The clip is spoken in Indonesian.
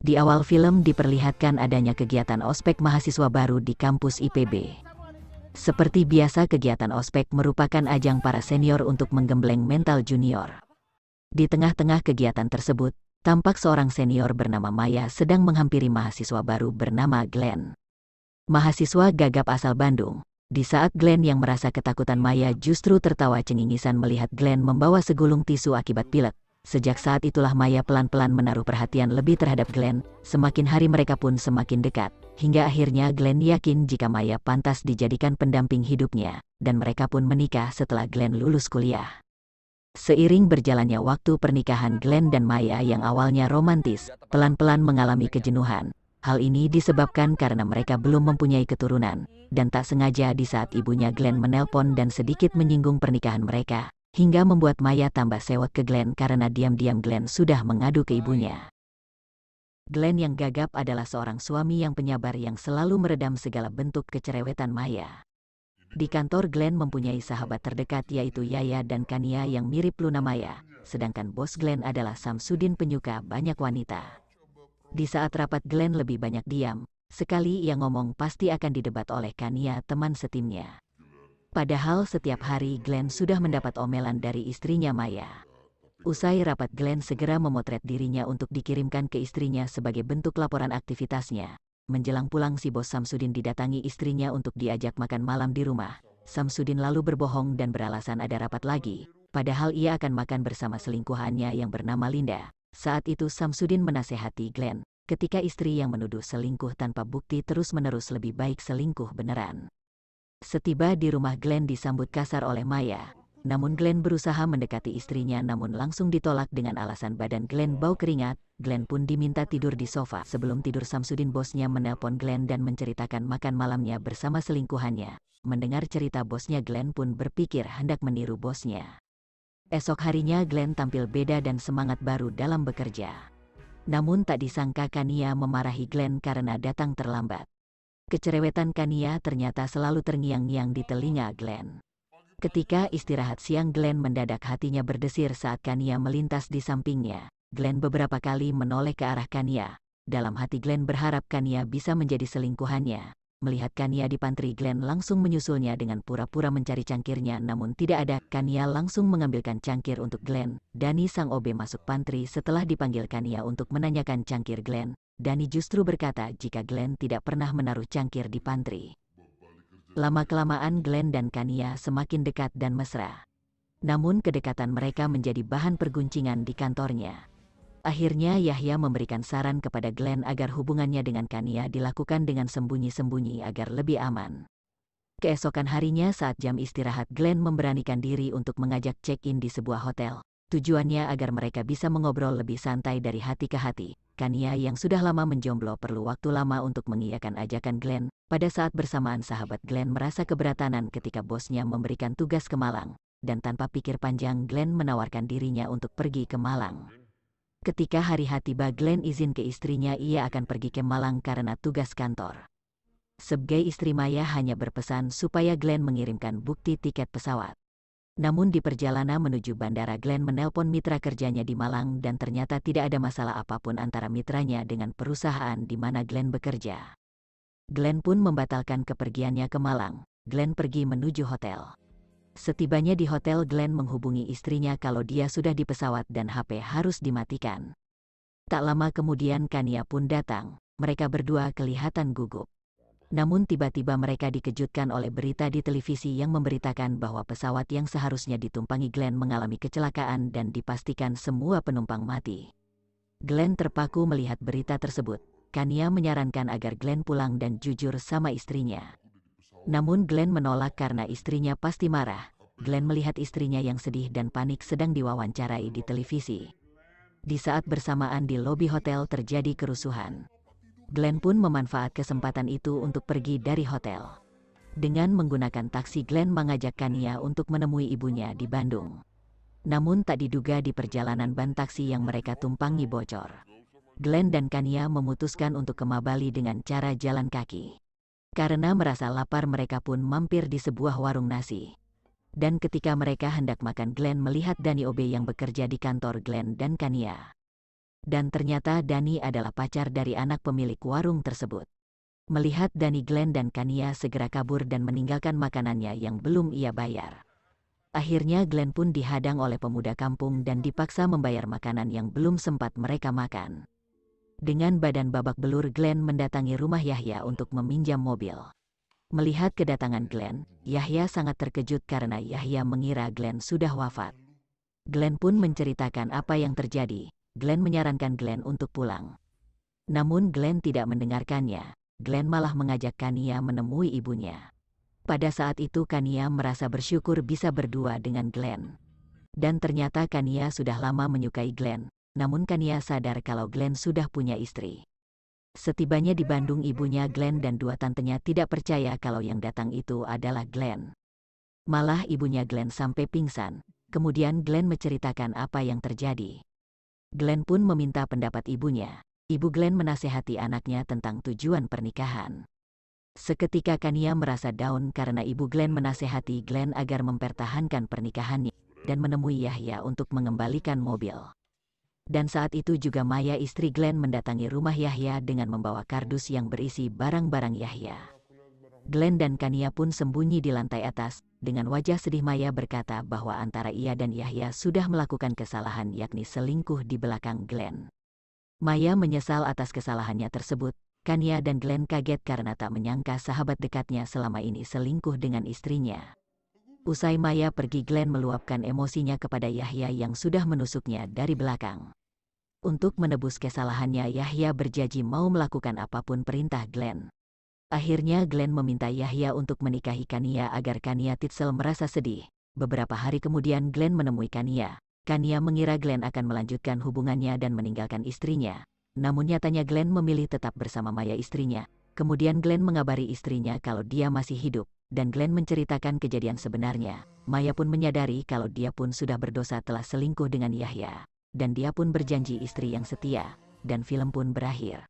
Di awal film diperlihatkan adanya kegiatan ospek mahasiswa baru di kampus IPB. Seperti biasa kegiatan ospek merupakan ajang para senior untuk menggembleng mental junior. Di tengah-tengah kegiatan tersebut, tampak seorang senior bernama Maya sedang menghampiri mahasiswa baru bernama Glenn. Mahasiswa gagap asal Bandung, di saat Glenn yang merasa ketakutan Maya justru tertawa cengingisan melihat Glenn membawa segulung tisu akibat pilek, Sejak saat itulah Maya pelan-pelan menaruh perhatian lebih terhadap Glenn, semakin hari mereka pun semakin dekat, hingga akhirnya Glenn yakin jika Maya pantas dijadikan pendamping hidupnya, dan mereka pun menikah setelah Glenn lulus kuliah. Seiring berjalannya waktu pernikahan Glenn dan Maya yang awalnya romantis, pelan-pelan mengalami kejenuhan. Hal ini disebabkan karena mereka belum mempunyai keturunan, dan tak sengaja di saat ibunya Glenn menelpon dan sedikit menyinggung pernikahan mereka, hingga membuat Maya tambah sewot ke Glenn karena diam-diam Glenn sudah mengadu ke ibunya. Glenn yang gagap adalah seorang suami yang penyabar yang selalu meredam segala bentuk kecerewetan Maya. Di kantor Glenn mempunyai sahabat terdekat yaitu Yaya dan Kania yang mirip Luna Maya, sedangkan bos Glenn adalah Samsudin penyuka banyak wanita. Di saat rapat Glenn lebih banyak diam, sekali ia ngomong pasti akan didebat oleh Kania teman setimnya. Padahal setiap hari Glenn sudah mendapat omelan dari istrinya Maya. Usai rapat Glenn segera memotret dirinya untuk dikirimkan ke istrinya sebagai bentuk laporan aktivitasnya. Menjelang pulang si bos Samsudin didatangi istrinya untuk diajak makan malam di rumah. Samsudin lalu berbohong dan beralasan ada rapat lagi. Padahal ia akan makan bersama selingkuhannya yang bernama Linda. Saat itu Samsudin menasehati Glenn, ketika istri yang menuduh selingkuh tanpa bukti terus-menerus lebih baik selingkuh beneran. Setiba di rumah Glenn disambut kasar oleh Maya. Namun Glenn berusaha mendekati istrinya namun langsung ditolak dengan alasan badan Glenn bau keringat. Glenn pun diminta tidur di sofa. Sebelum tidur Samsudin bosnya menelpon Glenn dan menceritakan makan malamnya bersama selingkuhannya. Mendengar cerita bosnya Glenn pun berpikir hendak meniru bosnya. Esok harinya Glenn tampil beda dan semangat baru dalam bekerja. Namun tak disangka Kania memarahi Glenn karena datang terlambat. Kecerewetan Kania ternyata selalu terngiang-ngiang di telinga Glenn. Ketika istirahat siang Glenn mendadak hatinya berdesir saat Kania melintas di sampingnya. Glenn beberapa kali menoleh ke arah Kania. Dalam hati Glenn berharap Kania bisa menjadi selingkuhannya. Melihat Kania di pantry Glenn langsung menyusulnya dengan pura-pura mencari cangkirnya namun tidak ada. Kania langsung mengambilkan cangkir untuk Glenn. Dani sang OB masuk pantry setelah dipanggil Kania untuk menanyakan cangkir Glenn. Dani justru berkata jika Glenn tidak pernah menaruh cangkir di pantry. Lama-kelamaan Glenn dan Kania semakin dekat dan mesra. Namun kedekatan mereka menjadi bahan perguncingan di kantornya. Akhirnya Yahya memberikan saran kepada Glenn agar hubungannya dengan Kania dilakukan dengan sembunyi-sembunyi agar lebih aman. Keesokan harinya saat jam istirahat Glenn memberanikan diri untuk mengajak check-in di sebuah hotel tujuannya agar mereka bisa mengobrol lebih santai dari hati ke hati. Kania yang sudah lama menjomblo perlu waktu lama untuk mengiyakan ajakan Glenn. Pada saat bersamaan sahabat Glenn merasa keberatanan ketika bosnya memberikan tugas ke Malang. Dan tanpa pikir panjang Glenn menawarkan dirinya untuk pergi ke Malang. Ketika hari hati tiba Glenn izin ke istrinya ia akan pergi ke Malang karena tugas kantor. Sebagai istri Maya hanya berpesan supaya Glenn mengirimkan bukti tiket pesawat. Namun di perjalanan menuju Bandara Glenn menelpon mitra kerjanya di Malang dan ternyata tidak ada masalah apapun antara mitranya dengan perusahaan di mana Glenn bekerja. Glenn pun membatalkan kepergiannya ke Malang. Glenn pergi menuju hotel. Setibanya di hotel Glenn menghubungi istrinya kalau dia sudah di pesawat dan HP harus dimatikan. Tak lama kemudian Kania pun datang. Mereka berdua kelihatan gugup namun tiba-tiba mereka dikejutkan oleh berita di televisi yang memberitakan bahwa pesawat yang seharusnya ditumpangi Glenn mengalami kecelakaan dan dipastikan semua penumpang mati. Glenn terpaku melihat berita tersebut. Kania menyarankan agar Glenn pulang dan jujur sama istrinya. Namun Glenn menolak karena istrinya pasti marah. Glenn melihat istrinya yang sedih dan panik sedang diwawancarai di televisi. Di saat bersamaan di lobi hotel terjadi kerusuhan. Glenn pun memanfaat kesempatan itu untuk pergi dari hotel. Dengan menggunakan taksi Glenn mengajak Kania untuk menemui ibunya di Bandung. Namun tak diduga di perjalanan ban taksi yang mereka tumpangi bocor. Glenn dan Kania memutuskan untuk ke Mabali dengan cara jalan kaki. Karena merasa lapar mereka pun mampir di sebuah warung nasi. Dan ketika mereka hendak makan Glenn melihat Dani Obe yang bekerja di kantor Glenn dan Kania dan ternyata Dani adalah pacar dari anak pemilik warung tersebut. Melihat Dani Glenn dan Kania segera kabur dan meninggalkan makanannya yang belum ia bayar. Akhirnya Glenn pun dihadang oleh pemuda kampung dan dipaksa membayar makanan yang belum sempat mereka makan. Dengan badan babak belur Glenn mendatangi rumah Yahya untuk meminjam mobil. Melihat kedatangan Glenn, Yahya sangat terkejut karena Yahya mengira Glenn sudah wafat. Glenn pun menceritakan apa yang terjadi, Glenn menyarankan Glenn untuk pulang. Namun Glenn tidak mendengarkannya. Glenn malah mengajak Kania menemui ibunya. Pada saat itu Kania merasa bersyukur bisa berdua dengan Glenn. Dan ternyata Kania sudah lama menyukai Glenn, namun Kania sadar kalau Glenn sudah punya istri. Setibanya di Bandung ibunya Glenn dan dua tantenya tidak percaya kalau yang datang itu adalah Glenn. Malah ibunya Glenn sampai pingsan. Kemudian Glenn menceritakan apa yang terjadi. Glenn pun meminta pendapat ibunya. Ibu Glenn menasehati anaknya tentang tujuan pernikahan. Seketika Kania merasa down karena ibu Glenn menasehati Glenn agar mempertahankan pernikahannya dan menemui Yahya untuk mengembalikan mobil. Dan saat itu juga Maya istri Glenn mendatangi rumah Yahya dengan membawa kardus yang berisi barang-barang Yahya. Glenn dan Kania pun sembunyi di lantai atas, dengan wajah sedih Maya berkata bahwa antara ia dan Yahya sudah melakukan kesalahan yakni selingkuh di belakang Glenn. Maya menyesal atas kesalahannya tersebut, Kania dan Glenn kaget karena tak menyangka sahabat dekatnya selama ini selingkuh dengan istrinya. Usai Maya pergi Glenn meluapkan emosinya kepada Yahya yang sudah menusuknya dari belakang. Untuk menebus kesalahannya Yahya berjanji mau melakukan apapun perintah Glenn. Akhirnya Glenn meminta Yahya untuk menikahi Kania agar Kania Titzel merasa sedih. Beberapa hari kemudian Glenn menemui Kania. Kania mengira Glenn akan melanjutkan hubungannya dan meninggalkan istrinya. Namun nyatanya Glenn memilih tetap bersama Maya istrinya. Kemudian Glenn mengabari istrinya kalau dia masih hidup, dan Glenn menceritakan kejadian sebenarnya. Maya pun menyadari kalau dia pun sudah berdosa telah selingkuh dengan Yahya. Dan dia pun berjanji istri yang setia, dan film pun berakhir.